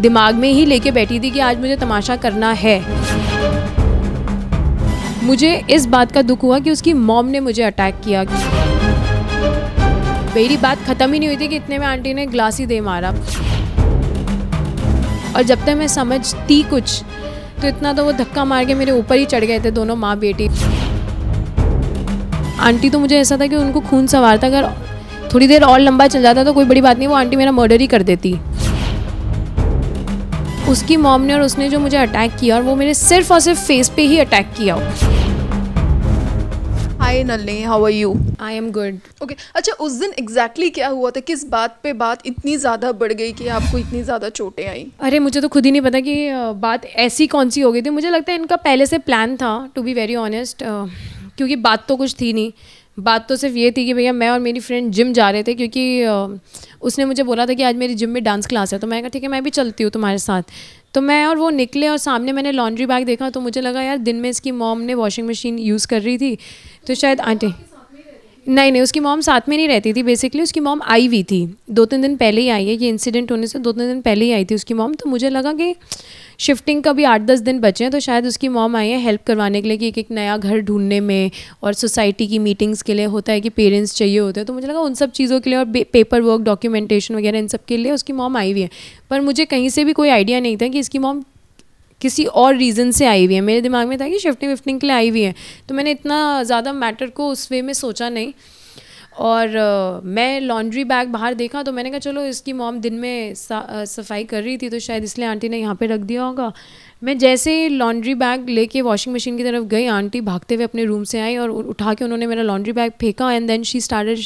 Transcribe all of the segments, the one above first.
दिमाग में ही लेके बैठी थी कि आज मुझे तमाशा करना है मुझे इस बात का दुख हुआ कि उसकी मॉम ने मुझे अटैक किया मेरी बात ख़त्म ही नहीं हुई थी कि इतने में आंटी ने ग्लास ही दे मारा और जब तक मैं समझती कुछ तो इतना तो वो धक्का मार के मेरे ऊपर ही चढ़ गए थे दोनों माँ बेटी आंटी तो मुझे ऐसा था कि उनको खून सवार था अगर थोड़ी देर और लंबा चल जाता तो कोई बड़ी बात नहीं वो आंटी मेरा मर्डर ही कर देती उसकी मॉम ने और उसने जो मुझे अटैक किया और वो मेरे सिर्फ और सिर्फ फेस पे ही अटैक किया hi Nalini how are you I am good okay अच्छा उस दिन एग्जैक्टली exactly क्या हुआ था किस बात पे बात इतनी ज़्यादा बढ़ गई कि आपको इतनी ज़्यादा चोटें आई अरे मुझे तो खुद ही नहीं पता कि बात ऐसी कौन सी हो गई थी मुझे लगता है इनका पहले से प्लान था टू बी वेरी ऑनेस्ट क्योंकि बात तो कुछ थी नहीं बात तो सिर्फ ये थी कि भैया मैं और मेरी फ्रेंड जिम जा रहे थे क्योंकि उसने मुझे बोला था कि आज मेरी जिम में डांस क्लास है तो मैं कहा ठीक है मैं भी चलती हूँ तुम्हारे साथ तो मैं और वो निकले और सामने मैंने लॉन्ड्री बैग देखा तो मुझे लगा यार दिन में इसकी मॉम ने वॉशिंग मशीन यूज़ कर रही थी तो शायद आंटी नहीं नहीं उसकी मॉम साथ में नहीं रहती थी बेसिकली उसकी मॉम आई हुई थी दो तीन दिन पहले ही आई है ये इंसिडेंट होने से दो तीन दिन पहले ही आई थी उसकी मॉम तो मुझे लगा कि शिफ्टिंग का भी आठ दस दिन बचे हैं तो शायद उसकी मॉम आई है हेल्प करवाने के लिए कि एक एक नया घर ढूंढने में और सोसाइटी की मीटिंग्स के लिए होता है कि पेरेंट्स चाहिए होते हैं तो मुझे लगा उन सब चीज़ों के लिए और पेपर वर्क डॉक्यूमेंटेशन वगैरह इन सब के लिए उसकी मॉम आई हुई है पर मुझे कहीं से भी कोई आइडिया नहीं था कि इसकी मॉम किसी और रीज़न से आई हुई है मेरे दिमाग में था कि शिफ्टिंग विफ्टिंग के लिए आई हुई है तो मैंने इतना ज़्यादा मैटर को उस वे में सोचा नहीं और आ, मैं लॉन्ड्री बैग बाहर देखा तो मैंने कहा चलो इसकी मॉम दिन में सफाई कर रही थी तो शायद इसलिए आंटी ने यहाँ पे रख दिया होगा मैं जैसे ही लॉन्ड्री बैग लेके वॉशिंग मशीन की तरफ गई आंटी भागते हुए अपने रूम से आई और उठा के उन्होंने मेरा लॉन्ड्री बैग फेंका and then she started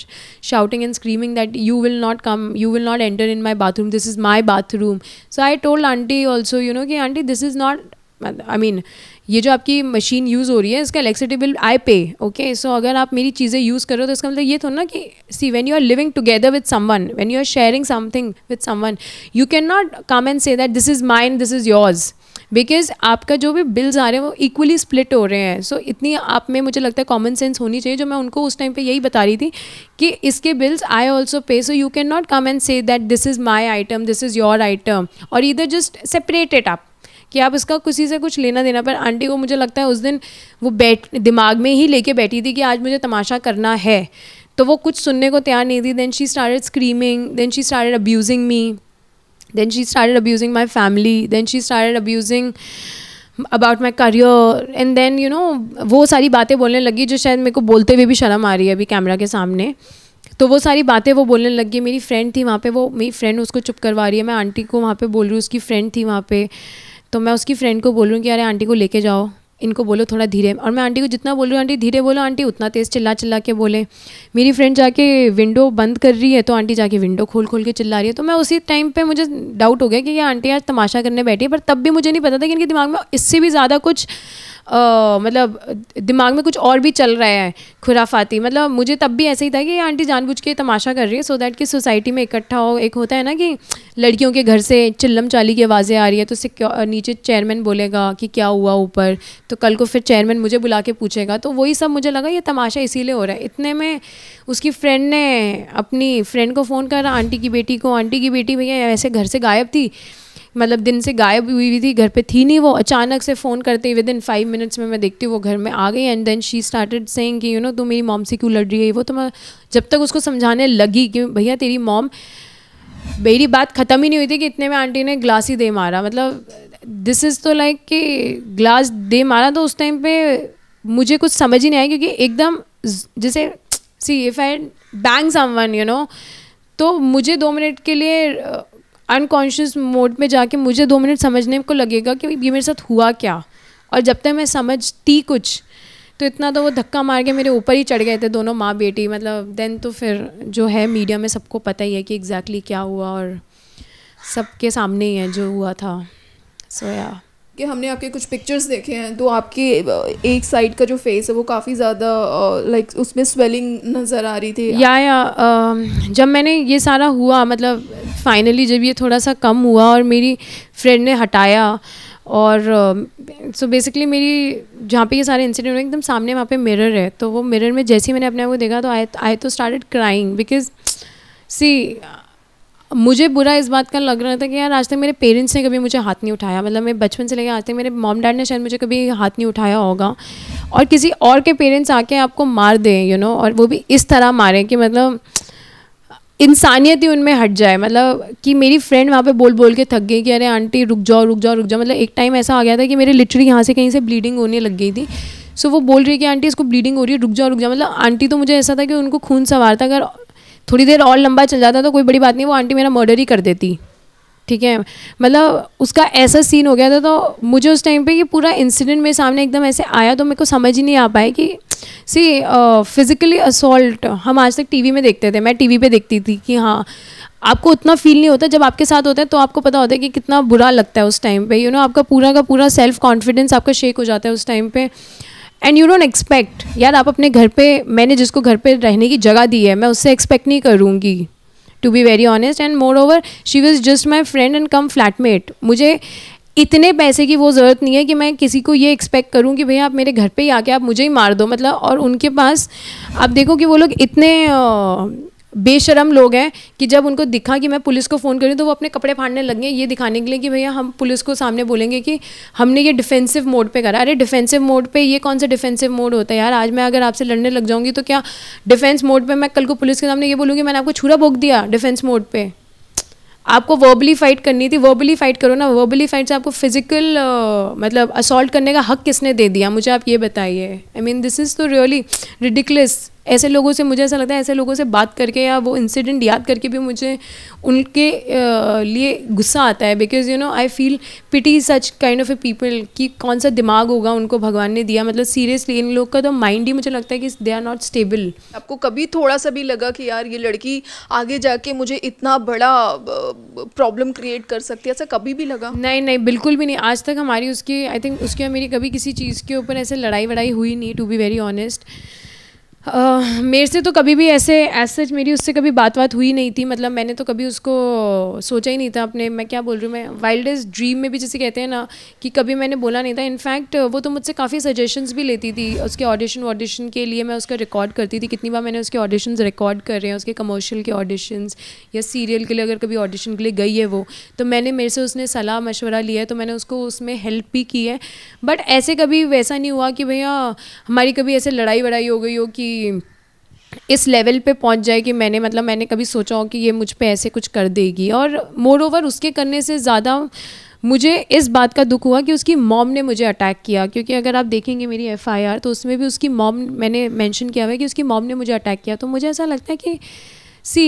shouting and screaming that you will not come you will not enter in my bathroom this is my bathroom so I told aunty also you know कि aunty this is not I mean ये जो आपकी machine use हो रही है इसका electricity bill आई पे okay so अगर आप मेरी चीज़ें यूज़ कर रहे हो तो इसका मतलब ये थोड़ा ना कि see when you are living together with someone when you are sharing something with someone you can not come and say that this is mine this is yours because आपका जो भी बिल्स आ रहे हैं वो इक्वली स्प्लिट हो रहे हैं सो so, इतनी आप में मुझे लगता है कॉमन सेंस होनी चाहिए जो मैं उनको उस टाइम पे यही बता रही थी कि इसके bills I also pay so you can not come and say that this is my item this is your item और इधर जस्ट सेपरेटेड आप कि आप इसका किसी से कुछ लेना देना पर आंटी को मुझे लगता है उस दिन वो बैठ दिमाग में ही लेके बैठी थी कि आज मुझे तमाशा करना है तो वो कुछ सुनने को तैयार नहीं थी then she started screaming then she started abusing me then she started abusing my family then she started abusing about my career and then you know वो सारी बातें बोलने लगी जो शायद मेरे को बोलते हुए भी शर्म आ रही है अभी कैमरा के सामने तो वो सारी बातें वो बोलने लगी मेरी फ्रेंड थी वहाँ पे वो मेरी फ्रेंड उसको चुप करवा रही है मैं आंटी को वहाँ पे बोल रही हूँ उसकी फ्रेंड थी वहाँ पे तो मैं उसकी फ्रेंड को बोलूँ कि अरे आंटी को लेके जाओ इनको बोलो थोड़ा धीरे और मैं आंटी को जितना बोल रही हूँ आंटी धीरे बोलो आंटी उतना तेज़ चिल्ला चिल्ला के बोले मेरी फ्रेंड जाके विंडो बंद कर रही है तो आंटी जाके विंडो खोल खोल के चिल्ला रही है तो मैं उसी टाइम पे मुझे डाउट हो गया कि ये आंटी आज तमाशा करने बैठी है पर तब भी मुझे नहीं पता था कि इनके दिमाग में इससे भी ज़्यादा कुछ मतलब दिमाग में कुछ और भी चल रहा है खुराफाती मतलब मुझे तब भी ऐसे ही था कि ये आंटी जानबूझ के तमाशा कर रही है सो दैट कि सोसाइटी में इकट्ठा हो एक होता है ना कि लड़कियों के घर से चिल्लम चाली की आवाज़ें आ रही है तो सिक्योर नीचे चेयरमैन बोलेगा कि क्या हुआ ऊपर तो कल को फिर चेयरमैन मुझे बुला के पूछेगा तो वही सब मुझे लगा ये तमाशा इसीलिए हो रहा है इतने में उसकी फ्रेंड ने अपनी फ्रेंड को फ़ोन करा आंटी की बेटी को आंटी की बेटी भैया ऐसे घर से गायब थी मतलब दिन से गायब हुई हुई थी घर पे थी नहीं वो अचानक से फ़ोन करते विद इन फाइव मिनट्स में मैं देखती हूँ वो घर में आ गई and then she started saying कि यू नो तू मेरी मॉम से क्यों लड़ रही है वो तो मैं जब तक उसको समझाने लगी कि भैया तेरी मॉम मेरी बात ख़त्म ही नहीं हुई थी कि इतने में आंटी ने ग्लास ही दे मारा मतलब दिस इज़ तो लाइक कि ग्लास दे मारा तो उस टाइम पे मुझे कुछ समझ ही नहीं आया क्योंकि एकदम जैसे see if I bang one you know तो मुझे दो मिनट के लिए अनकॉन्शियस मोड में जाके मुझे दो मिनट समझने को लगेगा कि ये मेरे साथ हुआ क्या और जब तक मैं समझती कुछ तो इतना तो वो धक्का मार के मेरे ऊपर ही चढ़ गए थे दोनों माँ बेटी मतलब देन तो फिर जो है मीडिया में सबको पता ही है कि एग्जैक्टली exactly क्या हुआ और सबके सामने ही है जो हुआ था सोया so, yeah. कि हमने आपके कुछ पिक्चर्स देखे हैं तो आपके एक साइड का जो फेस है वो काफ़ी ज़्यादा लाइक उसमें स्वेलिंग नज़र आ रही थी या या जब मैंने ये सारा हुआ मतलब फाइनली जब ये थोड़ा सा कम हुआ और मेरी फ्रेंड ने हटाया और सो uh, बेसिकली so मेरी जहाँ पे ये सारे इंसिडेंट हुए एकदम सामने वहाँ पे मिरर है तो वो मिरर में जैसे ही मैंने अपने आप को देखा तो आई आई तो स्टार्टेड क्राइंग बिकॉज सी मुझे बुरा इस बात का लग रहा था कि यार आज तक मेरे पेरेंट्स ने कभी मुझे हाथ नहीं उठाया मतलब मैं बचपन से लेकर आज तक मेरे मॉम डैड ने शायद मुझे कभी हाथ नहीं उठाया होगा और किसी और के पेरेंट्स आके आपको मार दें यू नो और वो भी इस तरह मारें कि मतलब इंसानियत ही उनमें हट जाए मतलब कि मेरी फ्रेंड वहाँ पे बोल बोल के थक गई कि अरे आंटी रुक जाओ रुक जाओ रुक जाओ मतलब एक टाइम ऐसा आ गया था कि मेरे लिटरली यहाँ से कहीं से ब्लीडिंग होने लग गई थी सो so, वो बोल रही है कि आंटी इसको ब्लीडिंग हो रही है रुक जाओ रुक जाओ मतलब आंटी तो मुझे ऐसा था कि उनको खून सवार था अगर थोड़ी देर और लंबा चल जाता तो कोई बड़ी बात नहीं वो आंटी मेरा मर्डर ही कर देती ठीक है मतलब उसका ऐसा सीन हो गया था तो मुझे उस टाइम पे ये पूरा इंसिडेंट मेरे सामने एकदम ऐसे आया तो मेरे को समझ ही नहीं आ पाया कि सी फिज़िकली असोल्ट हम आज तक टीवी में देखते थे मैं टीवी पे देखती थी कि हाँ आपको उतना फील नहीं होता जब आपके साथ होता है तो आपको पता होता है कि कितना बुरा लगता है उस टाइम पे यू you नो know, आपका पूरा का पूरा सेल्फ कॉन्फिडेंस आपका शेक हो जाता है उस टाइम पे एंड यू डोंट एक्सपेक्ट यार आप अपने घर पे मैंने जिसको घर पे रहने की जगह दी है मैं उससे एक्सपेक्ट नहीं करूँगी to be very honest and moreover she was just my friend and come flatmate मुझे इतने पैसे की वो ज़रूरत नहीं है कि मैं किसी को ये एक्सपेक्ट करूँ कि भैया आप मेरे घर पे ही आके आप मुझे ही मार दो मतलब और उनके पास आप देखो कि वो लोग इतने बेशरम लोग हैं कि जब उनको दिखा कि मैं पुलिस को फ़ोन करी तो वो अपने कपड़े फाड़ने लग गए ये दिखाने के लिए कि भैया हम पुलिस को सामने बोलेंगे कि हमने ये डिफेंसिव मोड पे करा अरे डिफेंसिव मोड पे ये कौन सा डिफेंसिव मोड होता है यार आज मैं अगर आपसे लड़ने लग जाऊँगी तो क्या डिफेंस मोड पर मैं कल को पुलिस के सामने ये बोलूँगी मैंने आपको छुरा भोग दिया डिफेंस मोड पर आपको वर्बली फाइट करनी थी वर्बली फाइट करो ना वर्बली फाइट से आपको फिजिकल मतलब असॉल्ट करने का हक किसने दे दिया मुझे आप ये बताइए आई मीन दिस इज़ तो रियली रिडिकलस ऐसे लोगों से मुझे ऐसा लगता है ऐसे लोगों से बात करके या वो इंसिडेंट याद करके भी मुझे उनके लिए गुस्सा आता है because you know I feel pity such kind of a people कि कौन सा दिमाग होगा उनको भगवान ने दिया मतलब सीरियसली इन लोग का तो माइंड ही मुझे लगता है कि दे आर नॉट स्टेबल आपको कभी थोड़ा सा भी लगा कि यार ये लड़की आगे जाके मुझे इतना बड़ा प्रॉब्लम क्रिएट कर सकती है ऐसा कभी भी लगा नहीं नहीं बिल्कुल भी नहीं आज तक हमारी उसकी आई थिंक उसकी मेरी कभी किसी चीज़ के ऊपर ऐसे लड़ाई वड़ाई हुई नहीं टू बी वेरी ऑनेस्ट मेरे से तो कभी भी ऐसे एज सच मेरी उससे कभी बात बात हुई नहीं थी मतलब मैंने तो कभी उसको सोचा ही नहीं था अपने मैं क्या बोल रही हूँ मैं वाइल्डेस्ट ड्रीम में भी जैसे कहते हैं ना कि कभी मैंने बोला नहीं था इनफैक्ट वो तो मुझसे काफ़ी सजेशंस भी लेती थी उसके ऑडिशन ऑडिशन के लिए मैं उसका रिकॉर्ड करती थी कितनी बार मैंने उसके ऑडिशन रिकॉर्ड कर रहे हैं उसके कमर्शियल के ऑडिशन्स या सीरियल के लिए अगर कभी ऑडिशन के लिए गई है वो तो मैंने मेरे से उसने सलाह मशवरा लिया है तो मैंने उसको उसमें हेल्प भी की है बट ऐसे कभी वैसा नहीं हुआ कि भैया हमारी कभी ऐसे लड़ाई वड़ाई हो गई हो कि इस लेवल पे पहुंच जाए कि मैंने मतलब मैंने कभी सोचा हो कि ये मुझ पे ऐसे कुछ कर देगी और मोर ओवर उसके करने से ज़्यादा मुझे इस बात का दुख हुआ कि उसकी मॉम ने मुझे अटैक किया क्योंकि अगर आप देखेंगे मेरी एफआईआर तो उसमें भी उसकी मॉम मैंने मेंशन किया हुआ है कि उसकी मॉम ने मुझे अटैक किया तो मुझे ऐसा लगता है कि सी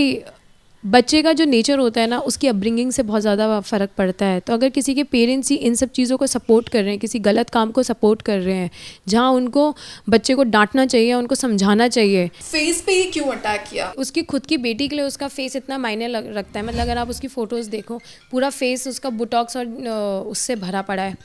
बच्चे का जो नेचर होता है ना उसकी अपब्रिंगिंग से बहुत ज़्यादा फ़र्क पड़ता है तो अगर किसी के पेरेंट्स ही इन सब चीज़ों को सपोर्ट कर रहे हैं किसी गलत काम को सपोर्ट कर रहे हैं जहाँ उनको बच्चे को डांटना चाहिए उनको समझाना चाहिए फेस पे ही क्यों अटैक किया उसकी खुद की बेटी के लिए उसका फेस इतना मायने रखता है मतलब अगर आप उसकी फ़ोटोज़ देखो पूरा फेस उसका बुटॉक्स और उससे भरा पड़ा है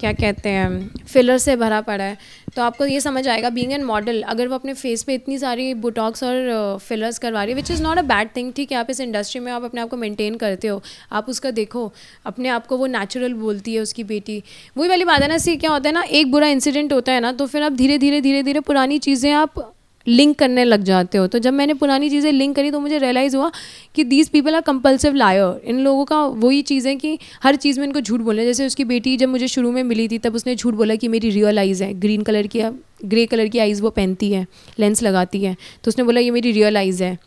क्या कहते हैं फिलर से भरा पड़ा है तो आपको ये समझ आएगा बींग एन मॉडल अगर वो अपने फेस पर इतनी सारी बुटॉक्स और फिलर्स करवा रही है which is not a bad thing ठीक है आप इसे इंडस्ट्री में आप अपने आप को मेंटेन करते हो आप उसका देखो अपने आप को वो नेचुरल बोलती है उसकी बेटी वही वाली बात है ना सी क्या होता है ना एक बुरा इंसिडेंट होता है ना तो फिर आप धीरे धीरे धीरे धीरे पुरानी चीज़ें आप लिंक करने लग जाते हो तो जब मैंने पुरानी चीज़ें लिंक करी तो मुझे रियलाइज़ हुआ कि these people are compulsive liar इन लोगों का वही चीज़ है कि हर चीज़ में इनको झूठ बोलना जैसे उसकी बेटी जब मुझे शुरू में मिली थी तब उसने झूठ बोला कि मेरी रियल आइज़ है ग्रीन कलर की ग्रे कलर की आइज़ वो पहनती है लेंस लगाती है तो उसने बोला ये मेरी रियल आइज़ है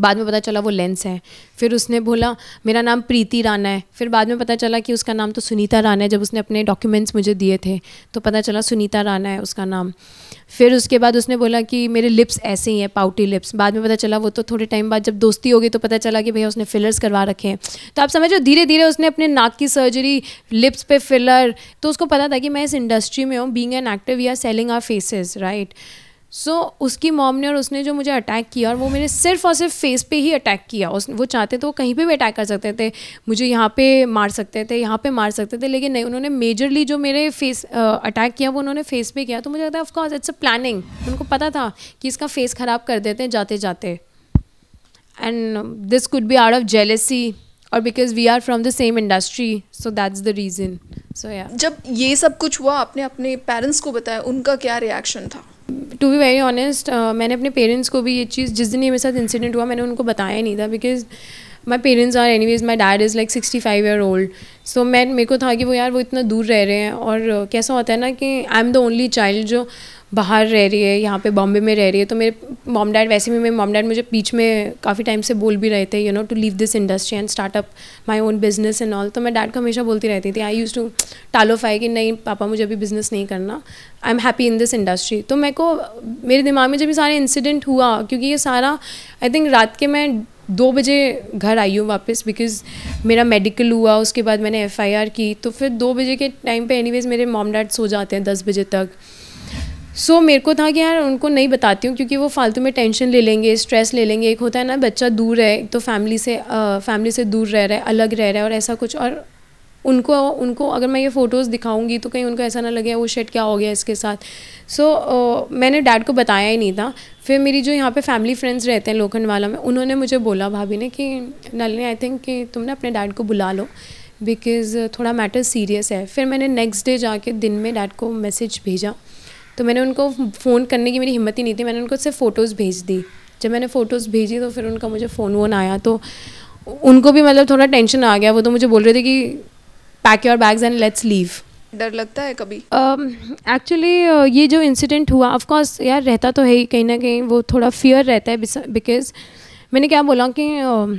बाद में पता चला वो लेंस है फिर उसने बोला मेरा नाम प्रीति राना है फिर बाद में पता चला कि उसका नाम तो सुनीता राना है जब उसने अपने डॉक्यूमेंट्स मुझे दिए थे तो पता चला सुनीता राना है उसका नाम फिर उसके बाद उसने बोला कि मेरे लिप्स ऐसे ही हैं पाउटी लिप्स बाद में पता चला वो तो थोड़े टाइम बाद जब दोस्ती हो गई तो पता चला कि भैया उसने फिलर्स करवा रखे हैं तो आप समझो धीरे धीरे उसने अपने नाक की सर्जरी लिप्स पे फिलर तो उसको पता था कि मैं इस इंडस्ट्री में हूँ being an active we are selling our faces right so so, उसकी मॉम ने और उसने जो मुझे अटैक किया और वो मेरे सिर्फ और सिर्फ फेस पे ही अटैक किया उस वो चाहते तो वो कहीं पे भी अटैक कर सकते थे मुझे यहाँ पे मार सकते थे यहाँ पे मार सकते थे लेकिन नहीं उन्होंने मेजरली जो मेरे फेस अटैक किया वो उन्होंने फेस पे किया तो मुझे लगता है ऑफकोर्स इट्स अ प्लानिंग उनको पता था कि इसका फेस ख़राब कर देते हैं जाते जाते and this could be out of jealousy और because we are from the same industry so that's the reason so या जब ये सब कुछ हुआ आपने अपने पेरेंट्स को बताया उनका क्या रिएक्शन था टू बी वेरी ऑनेस्ट मैंने अपने पेरेंट्स को भी ये चीज़ जिस दिन ये मेरे साथ इंसिडेंट हुआ मैंने उनको बताया नहीं था because my parents are anyways my dad is like sixty five year old so मैं मेरे को था कि वो यार वो इतना दूर रह रहे हैं और uh, कैसा होता है ना कि I am the only child जो बाहर रह रही है यहाँ पे बॉम्बे में रह रही है तो मेरे मॉम डैड वैसे भी मेरे मॉम डैड मुझे बीच में काफ़ी टाइम से बोल भी रहे थे you know to leave this industry and start up my own business and all तो मैं डैड को हमेशा बोलती रहती थी आई यूज़ टू टालो फाई कि नहीं पापा मुझे अभी बिज़नेस नहीं करना I am happy in this industry तो मेरे को मेरे दिमाग में जब भी सारा इंसिडेंट हुआ क्योंकि ये सारा आई थिंक रात के मैं दो बजे घर आई हूँ वापस बिकॉज मेरा मेडिकल हुआ उसके बाद मैंने एफ की तो फिर दो बजे के टाइम पे एनीवेज मेरे मॉम डैड सो जाते हैं दस बजे तक सो so, मेरे को था कि यार उनको नहीं बताती हूँ क्योंकि वो फालतू में टेंशन ले लेंगे स्ट्रेस ले लेंगे एक होता है ना बच्चा दूर है एक तो फैमिली से फैमिली से दूर रह रहा है अलग रह रहा है और ऐसा कुछ और उनको उनको अगर मैं ये फ़ोटोज़ दिखाऊंगी तो कहीं उनको ऐसा ना लगे वो शेट क्या हो गया इसके साथ सो so, मैंने डैड को बताया ही नहीं था फिर मेरी जो यहाँ पे फैमिली फ्रेंड्स रहते हैं लोखंडवाला में उन्होंने मुझे बोला भाभी ने कि नल ने आई थिंक कि तुम ना अपने डैड को बुला लो बिकॉज़ थोड़ा मैटर सीरियस है फिर मैंने नेक्स्ट डे जाके दिन में डैड को मैसेज भेजा तो मैंने उनको फ़ोन करने की मेरी हिम्मत ही नहीं थी मैंने उनको सिर्फ फ़ोटोज़ भेज दी जब मैंने फ़ोटोज़ भेजी तो फिर उनका मुझे फ़ोन वोन आया तो उनको भी मतलब थोड़ा टेंशन आ गया वो तो मुझे बोल रहे थे कि pack your bags and let's leave डर लगता है कभी एक्चुअली um, uh, uh, ये जो इंसिडेंट हुआ ऑफकोर्स यार रहता तो है ही कहीं ना कहीं वो थोड़ा फियर रहता है बिकॉज मैंने क्या बोला कि uh,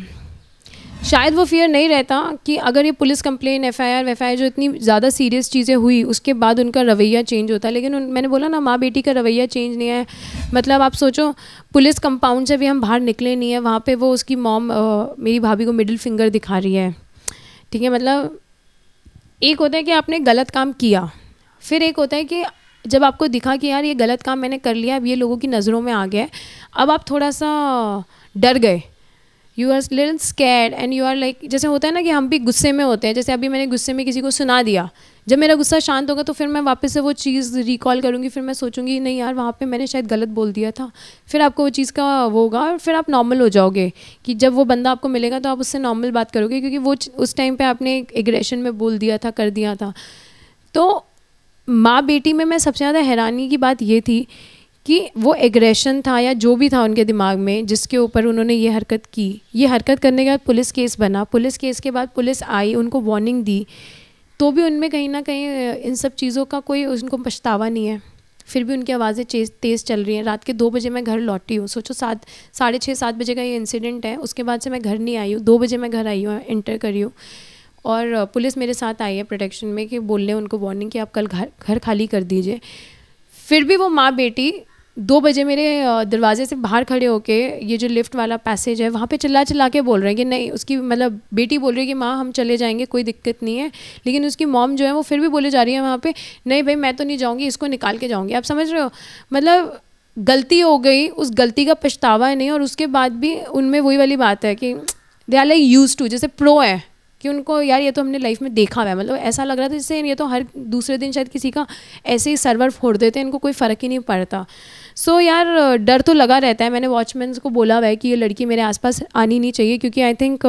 शायद वो फियर नहीं रहता कि अगर ये police complaint F I R F I R जो इतनी ज़्यादा सीरियस चीज़ें हुई उसके बाद उनका रवैया चेंज होता है लेकिन उन, मैंने बोला ना माँ बेटी का रवैया चेंज नहीं है मतलब आप सोचो पुलिस कंपाउंड से भी हम बाहर निकले नहीं है वहाँ पे वो उसकी मॉम मेरी भाभी को मिडिल फिंगर दिखा रही है ठीक है मतलब एक होता है कि आपने गलत काम किया फिर एक होता है कि जब आपको दिखा कि यार ये गलत काम मैंने कर लिया अब ये लोगों की नज़रों में आ गया अब आप थोड़ा सा डर गए you are little scared and you are like जैसे होता है ना कि हम भी गुस्से में होते हैं जैसे अभी मैंने गुस्से में किसी को सुना दिया जब मेरा गुस्सा शांत होगा तो फिर मैं वापस से वो चीज़ रिकॉल करूँगी फिर मैं सोचूंगी नहीं यार वहाँ पे मैंने शायद गलत बोल दिया था फिर आपको वो चीज़ का वो होगा और फिर आप नॉर्मल हो जाओगे कि जब वो बंदा आपको मिलेगा तो आप उससे नॉर्मल बात करोगे क्योंकि वो उस टाइम पर आपने एग्रेशन में बोल दिया था कर दिया था तो माँ बेटी में मैं सबसे ज़्यादा हैरानी की बात ये थी कि वो एग्रेशन था या जो भी था उनके दिमाग में जिसके ऊपर उन्होंने ये हरकत की ये हरकत करने के बाद पुलिस केस बना पुलिस केस के बाद पुलिस आई उनको वार्निंग दी तो भी उनमें कहीं ना कहीं इन सब चीज़ों का कोई उनको पछतावा नहीं है फिर भी उनकी आवाज़ें तेज़ चल रही हैं रात के दो बजे मैं घर लौटी हूँ सोचो सात साढ़े छः सात बजे का ये इंसिडेंट है उसके बाद से मैं घर नहीं आई हूँ दो बजे मैं घर आई हूँ एंटर करी हूँ और पुलिस मेरे साथ आई है प्रोटेक्शन में कि बोल रहे उनको वार्निंग कि आप कल घर घर खाली कर दीजिए फिर भी वो माँ बेटी दो बजे मेरे दरवाजे से बाहर खड़े होके ये जो लिफ्ट वाला पैसेज है वहाँ पे चिल्ला चिल्ला के बोल रहे हैं कि नहीं उसकी मतलब बेटी बोल रही है कि माँ हम चले जाएंगे कोई दिक्कत नहीं है लेकिन उसकी मॉम जो है वो फिर भी बोले जा रही है वहाँ पे नहीं भाई मैं तो नहीं जाऊँगी इसको निकाल के जाऊँगी आप समझ रहे हो मतलब गलती हो गई उस गलती का पछतावा नहीं और उसके बाद भी उनमें वही वाली बात है कि they are like use to जैसे प्रो है कि उनको यार ये तो हमने लाइफ में देखा हुआ है मतलब ऐसा लग रहा था जैसे ये तो हर दूसरे दिन शायद किसी का ऐसे ही सर्वर फोड़ देते हैं इनको कोई फ़र्क ही नहीं पड़ता सो so, यार डर तो लगा रहता है मैंने वॉचमैन को बोला हुआ है कि ये लड़की मेरे आसपास आनी नहीं चाहिए क्योंकि आई थिंक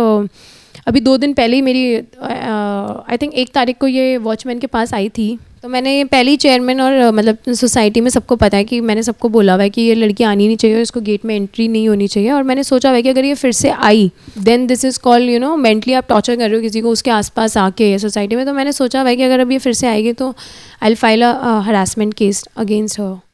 अभी दो दिन पहले ही मेरी आई थिंक एक तारीख को ये वॉचमैन के पास आई थी तो मैंने पहले ही चेयरमैन और मतलब सोसाइटी में सबको पता है कि मैंने सबको बोला हुआ है कि ये लड़की आनी नहीं चाहिए इसको गेट में एंट्री नहीं होनी चाहिए और मैंने सोचा हुआ है कि अगर ये फिर से आई then this is called you know mentally आप टॉर्चर कर रहे हो किसी को उसके आसपास आके सोसाइटी में तो मैंने सोचा हुआ है कि अगर अब ये फिर से आएगी तो I file a harassment case against her